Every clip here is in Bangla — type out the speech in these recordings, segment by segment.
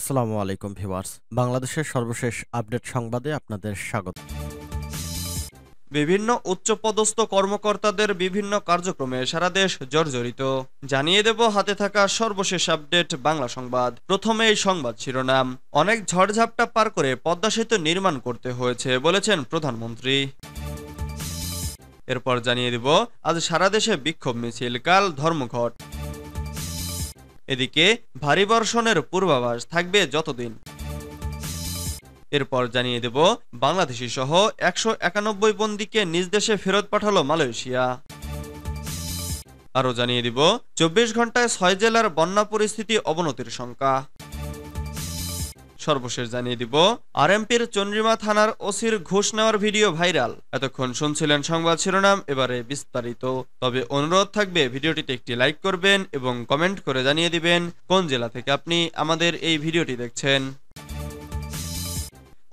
আসসালামু আলাইকুম ভিওয়ার্স বাংলাদেশের সর্বশেষ আপডেট সংবাদে আপনাদের স্বাগত বিভিন্ন উচ্চপদস্থ কর্মকর্তাদের বিভিন্ন কার্যক্রমে সারা দেশ জর্জরিত জানিয়ে দেব হাতে থাকা সর্বশেষ আপডেট বাংলা সংবাদ প্রথমে এই সংবাদ শিরোনাম অনেক ঝড়ঝাপটা পার করে পদ্মা সেতু নির্মাণ করতে হয়েছে বলেছেন প্রধানমন্ত্রী এরপর জানিয়ে দেব আজ সারা দেশে বিক্ষোভ মিছিল কাল ধর্মঘট এদিকে ভারী বর্ষণের পূর্বাভাস থাকবে যতদিন এরপর জানিয়ে দেব বাংলাদেশি সহ একশো একানব্বই বন্দীকে নিজ দেশে ফেরত পাঠালো মালয়েশিয়া আরও জানিয়ে দিব চব্বিশ ঘন্টায় ছয় জেলার বন্যা পরিস্থিতি অবনতির শঙ্কা সর্বশেষ জানিয়ে দিব আর এমপির চন্দ্রিমা থানার ওসির ঘুষ নেওয়ার ভিডিও ভাইরাল এতক্ষণ শুনছিলেন সংবাদ শিরোনাম এবারে বিস্তারিত তবে অনুরোধ থাকবে ভিডিওটিতে একটি লাইক করবেন এবং কমেন্ট করে জানিয়ে দিবেন কোন জেলা থেকে আপনি আমাদের এই ভিডিওটি দেখছেন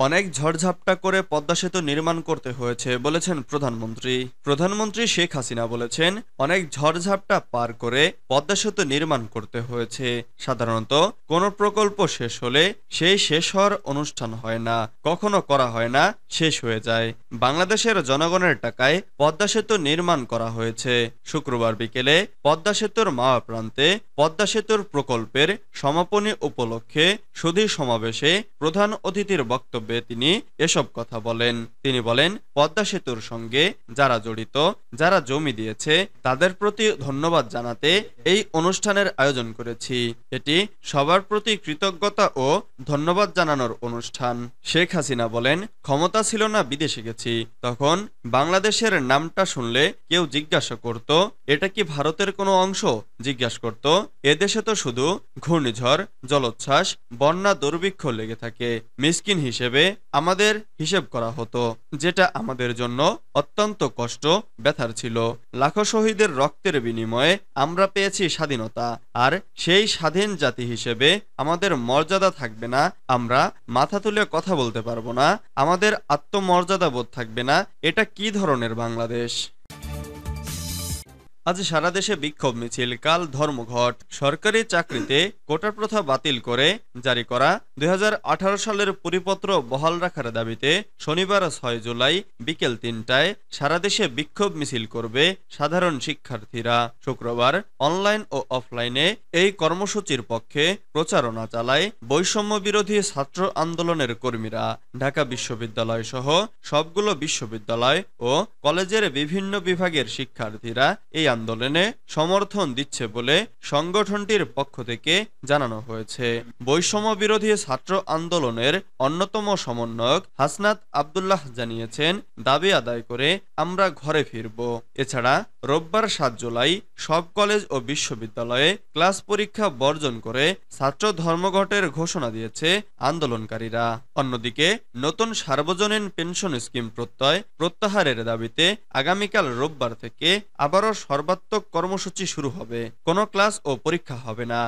অনেক ঝড়ঝাপটা করে পদ্মা সেতু নির্মাণ করতে হয়েছে বলেছেন প্রধানমন্ত্রী প্রধানমন্ত্রী শেখ হাসিনা বলেছেন অনেক ঝড়ঝাপটা পার করে পদ্মা সেতু নির্মাণ করতে হয়েছে সাধারণত কোনো প্রকল্প শেষ হলে সেই শেষ হওয়ার অনুষ্ঠান হয় না কখনো করা হয় না শেষ হয়ে যায় বাংলাদেশের জনগণের টাকায় পদ্মা সেতু নির্মাণ করা হয়েছে শুক্রবার বিকেলে পদ্মা সেতুর মাওয়া প্রান্তে পদ্মা সেতুর প্রকল্পের সমাপনী উপলক্ষে সুধী সমাবেশে প্রধান অতিথির বক্তব্য বক্তব্যে তিনি এসব কথা বলেন তিনি বলেন পদ্মা সেতুর সঙ্গে যারা জড়িত যারা জমি দিয়েছে তাদের প্রতি ধন্যবাদ জানাতে এই অনুষ্ঠানের আয়োজন করেছি এটি সবার প্রতি কৃতজ্ঞতা ও ধন্যবাদ জানানোর অনুষ্ঠান শেখ হাসিনা বলেন ক্ষমতা ছিল না বিদেশে গেছি তখন বাংলাদেশের নামটা শুনলে কেউ জিজ্ঞাসা করত এটা কি ভারতের কোনো অংশ জিজ্ঞাসা করত এদেশে তো শুধু ঘূর্ণিঝড় জলোচ্ছ্বাস বন্যা দুর্ভিক্ষ লেগে থাকে মিসকিন হিসেবে হিসেবে আমাদের হিসেব করা হতো যেটা আমাদের জন্য অত্যন্ত কষ্ট ব্যথার ছিল লাখো শহীদের রক্তের বিনিময়ে আমরা পেয়েছি স্বাধীনতা আর সেই স্বাধীন জাতি হিসেবে আমাদের মর্যাদা থাকবে না আমরা মাথা তুলে কথা বলতে পারবো না আমাদের আত্মমর্যাদা বোধ থাকবে না এটা কি ধরনের বাংলাদেশ আজ সারা দেশে বিক্ষোভ মিছিল কাল ধর্মঘট সরকারি চাকরিতে কোটা প্রথা বাতিল করে জারি করা দুই সালের পরিপত্র বহাল রাখার দাবিতে শনিবার ছয় জুলাই বিকেল তিনটায় সারা দেশে বিক্ষোভ মিছিল করবে সাধারণ শিক্ষার্থীরা শুক্রবার অনলাইন ও অফলাইনে এই কর্মসূচির পক্ষে প্রচারণা চালায় বৈষম্য বিরোধী ছাত্র আন্দোলনের কর্মীরা ঢাকা বিশ্ববিদ্যালয় সহ সবগুলো বিশ্ববিদ্যালয় ও কলেজের বিভিন্ন বিভাগের শিক্ষার্থীরা এই আন্দোলনে সমর্থন দিচ্ছে বলে সংগঠনটির পক্ষ থেকে জানানো হয়েছে বৈষম্য বিরোধী ছাত্র আন্দোলনের অন্যতম সমন্বয়ক হাসনাত আবদুল্লাহ জানিয়েছেন দাবি আদায় করে আমরা ঘরে ফিরব এছাড়া রোববার সাত জুলাই সব কলেজ ও বিশ্ববিদ্যালয়ে ক্লাস পরীক্ষা বর্জন করে ছাত্র ধর্মঘটের ঘোষণা দিয়েছে আন্দোলনকারীরা অন্যদিকে নতুন সার্বজনীন পেনশন স্কিম প্রত্যয় প্রত্যাহারের দাবিতে আগামীকাল রোববার থেকে আবারও সর্ব সর্বাত্মক কর্মসূচি শুরু হবে কোনো ক্লাস ও পরীক্ষা হবে না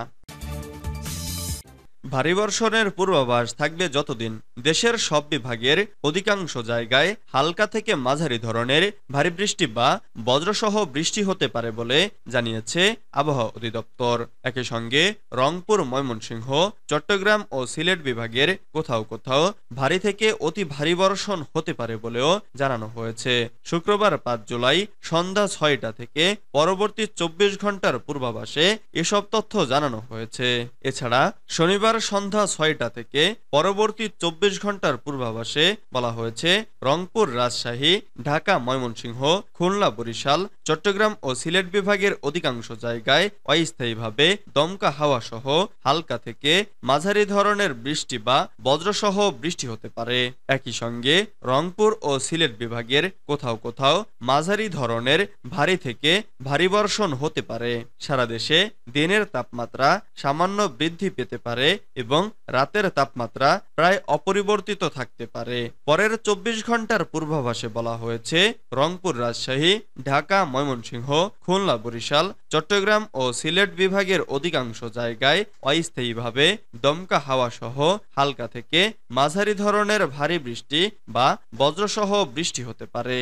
ভারী বর্ষণের পূর্বাভাস থাকবে যতদিন দেশের সব বিভাগের অধিকাংশ জায়গায় হালকা থেকে মাঝারি ধরনের ভারী বৃষ্টি বা বজ্রসহ বৃষ্টি হতে পারে বলে জানিয়েছে আবহাওয়া অধিদপ্তর একই সঙ্গে রংপুর ময়মনসিংহ চট্টগ্রাম ও সিলেট বিভাগের কোথাও কোথাও ভারী থেকে অতি ভারী বর্ষণ হতে পারে বলেও জানানো হয়েছে শুক্রবার পাঁচ জুলাই সন্ধ্যা ছয়টা থেকে পরবর্তী চব্বিশ ঘন্টার পূর্বাভাসে এসব তথ্য জানানো হয়েছে এছাড়া শনিবার সন্ধ্যা ছয়টা থেকে পরবর্তী চব্বিশ ঘন্টার পূর্বাভাসে বলা হয়েছে রংপুর রাজশাহী ঢাকা ময়মনসিংহ খুলনা বরিশাল চট্টগ্রাম ও সিলেট বিভাগের অধিকাংশ জায়গায় অস্থায়ীভাবে দমকা হাওয়া সহ হালকা থেকে মাঝারি ধরনের বৃষ্টি বা বজ্রসহ বৃষ্টি হতে পারে একই সঙ্গে রংপুর ও সিলেট বিভাগের কোথাও কোথাও মাঝারি ধরনের ভারী থেকে ভারী বর্ষণ হতে পারে সারা দেশে দিনের তাপমাত্রা সামান্য বৃদ্ধি পেতে পারে এবং রাতের তাপমাত্রা প্রায় অপরিবর্তিত থাকতে পারে পরের চব্বিশ ঘন্টার পূর্বাভাসে বলা হয়েছে রংপুর রাজশাহী ঢাকা ময়মনসিংহ খুলনা বরিশাল চট্টগ্রাম ও সিলেট বিভাগের অধিকাংশ জায়গায় অস্থায়ীভাবে দমকা হাওয়া সহ হালকা থেকে মাঝারি ধরনের ভারী বৃষ্টি বা বজ্রসহ বৃষ্টি হতে পারে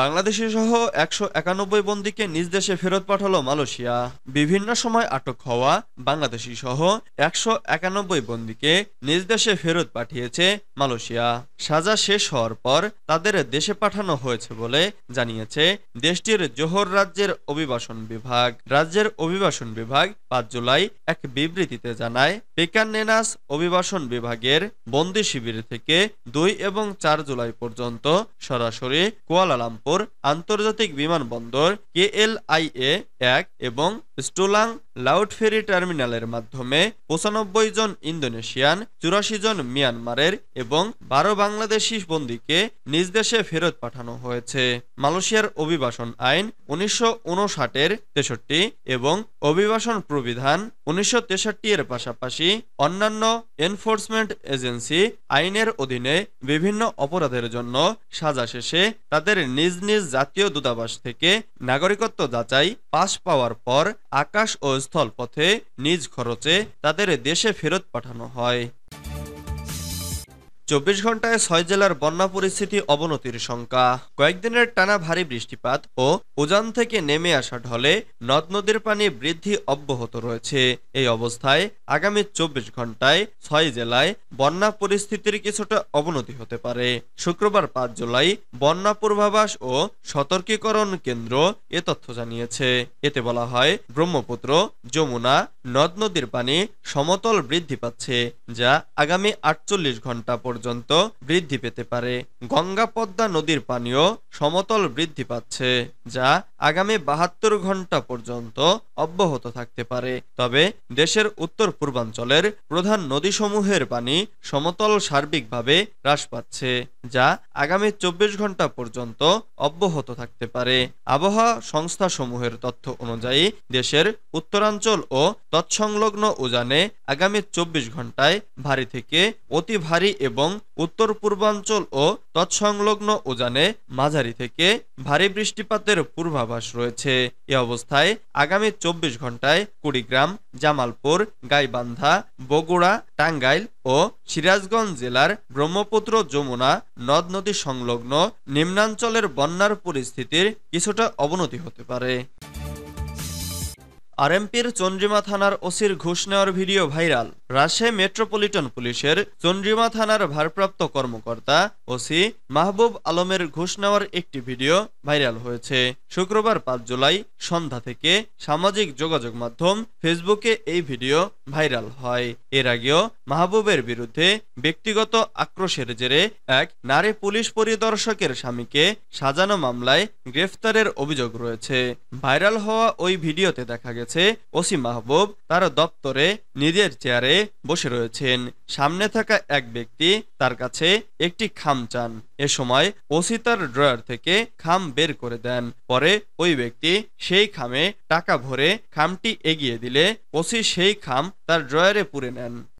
বাংলাদেশে সহ একশো একানব্বই বন্দীকে নিজ দেশে ফেরত পাঠালো মালয়েশিয়া বিভিন্ন সময় আটক হওয়া বাংলাদেশি সহ একশো একানব্বই বন্দীকে নিজ দেশে ফেরত পাঠিয়েছে মালয়েশিয়া সাজা শেষ হওয়ার পর তাদের দেশে পাঠানো হয়েছে বলে জানিয়েছে দেশটির জোহর রাজ্যের অভিবাসন বিভাগ রাজ্যের অভিবাসন বিভাগ পাঁচ জুলাই এক বিবৃতিতে জানায় পেকান্নেনাস অভিবাসন বিভাগের বন্দি শিবির থেকে দুই এবং চার জুলাই পর্যন্ত সরাসরি কোয়ালালাম ইসলামপুর আন্তর্জাতিক বিমানবন্দর কে এল আই এ এক এবং স্টোলাং লাউড ফেরি টার্মিনালের মাধ্যমে পঁচানব্বই জন ইন্দোনেশিয়ান চুরাশি জন মিয়ানমারের এবং বারো বাংলাদেশি বন্দীকে নিজ দেশে ফেরত পাঠানো হয়েছে মালয়েশিয়ার অভিবাসন আইন উনিশশো উনষাটের তেষট্টি এবং অভিবাসন প্রবিধান উনিশশো তেষট্টি এর পাশাপাশি অন্যান্য এনফোর্সমেন্ট এজেন্সি আইনের অধীনে বিভিন্ন অপরাধের জন্য সাজা শেষে তাদের নিজ নিজ জাতীয় দূতাবাস থেকে নাগরিকত্ব যাচাই পাশ পাওয়ার পর আকাশ ও স্থলপথে নিজ খরচে তাদের দেশে ফেরত পাঠানো হয় চব্বিশ ঘন্টায় ছয় জেলার বন্যা পরিস্থিতি অবনতির শঙ্কা কয়েকদিনের টানা ভারী বৃষ্টিপাত ও উজান থেকে নেমে আসা ঢলে নদ নদীর পানি বৃদ্ধি অব্যাহত রয়েছে এই অবস্থায় আগামী চব্বিশ ঘন্টায় ছয় জেলায় বন্যা পরিস্থিতির কিছুটা অবনতি হতে পারে শুক্রবার পাঁচ জুলাই বন্যা পূর্বাভাস ও সতর্কীকরণ কেন্দ্র এ তথ্য জানিয়েছে এতে বলা হয় ব্রহ্মপুত্র যমুনা নদ নদীর পানি সমতল বৃদ্ধি পাচ্ছে যা আগামী আটচল্লিশ ঘন্টা পর্যন্ত বৃদ্ধি পেতে পারে গঙ্গা পদ্মা নদীর পানিও সমতল বৃদ্ধি পাচ্ছে যা আগামী বাহাত্তর ঘন্টা পর্যন্ত অব্যাহত থাকতে পারে তবে দেশের উত্তর পূর্বাঞ্চলের প্রধান নদীসমূহের পানি সমতল সার্বিকভাবে হ্রাস পাচ্ছে যা আগামী চব্বিশ ঘন্টা পর্যন্ত অব্যাহত থাকতে পারে আবহাওয়া সংস্থাসমূহের তথ্য অনুযায়ী দেশের উত্তরাঞ্চল ও তৎসংলগ্ন উজানে আগামী চব্বিশ ঘন্টায় ভারী থেকে অতি ভারী এবং উত্তর পূর্বাঞ্চল ও তৎসংলগ্ন উজানে মাঝারি থেকে ভারী বৃষ্টিপাতের পূর্বাভাস রয়েছে এ অবস্থায় আগামী চব্বিশ ঘন্টায় কুড়িগ্রাম জামালপুর গাইবান্ধা বগুড়া টাঙ্গাইল ও সিরাজগঞ্জ জেলার ব্রহ্মপুত্র যমুনা নদ নদী সংলগ্ন নিম্নাঞ্চলের বন্যার পরিস্থিতির কিছুটা অবনতি হতে পারে আরএমপির চন্দ্রিমা থানার ওসির ঘুষ নেওয়ার ভিডিও ভাইরাল রাজশাহী মেট্রোপলিটন পুলিশের চন্দ্রিমা থানার ভারপ্রাপ্ত কর্মকর্তা ওসি মাহবুব আলমের ঘুষ নেওয়ার একটি ভিডিও ভাইরাল হয়েছে শুক্রবার পাঁচ জুলাই সন্ধ্যা থেকে সামাজিক যোগাযোগ মাধ্যম ফেসবুকে এই ভিডিও ভাইরাল হয় এর আগেও মাহবুবের বিরুদ্ধে ব্যক্তিগত আক্রোশের জেরে এক নারী পুলিশ পরিদর্শকের স্বামীকে সাজানো মামলায় গ্রেফতারের অভিযোগ রয়েছে ভাইরাল হওয়া ওই ভিডিওতে দেখা গেছে রয়েছে ওসি মাহবুব তার দপ্তরে নিজের চেয়ারে বসে রয়েছেন সামনে থাকা এক ব্যক্তি তার কাছে একটি খাম চান এ সময় ওসি তার ড্রয়ার থেকে খাম বের করে দেন পরে ওই ব্যক্তি সেই খামে টাকা ভরে খামটি এগিয়ে দিলে ওসি সেই খাম তার ড্রয়ারে পুরে নেন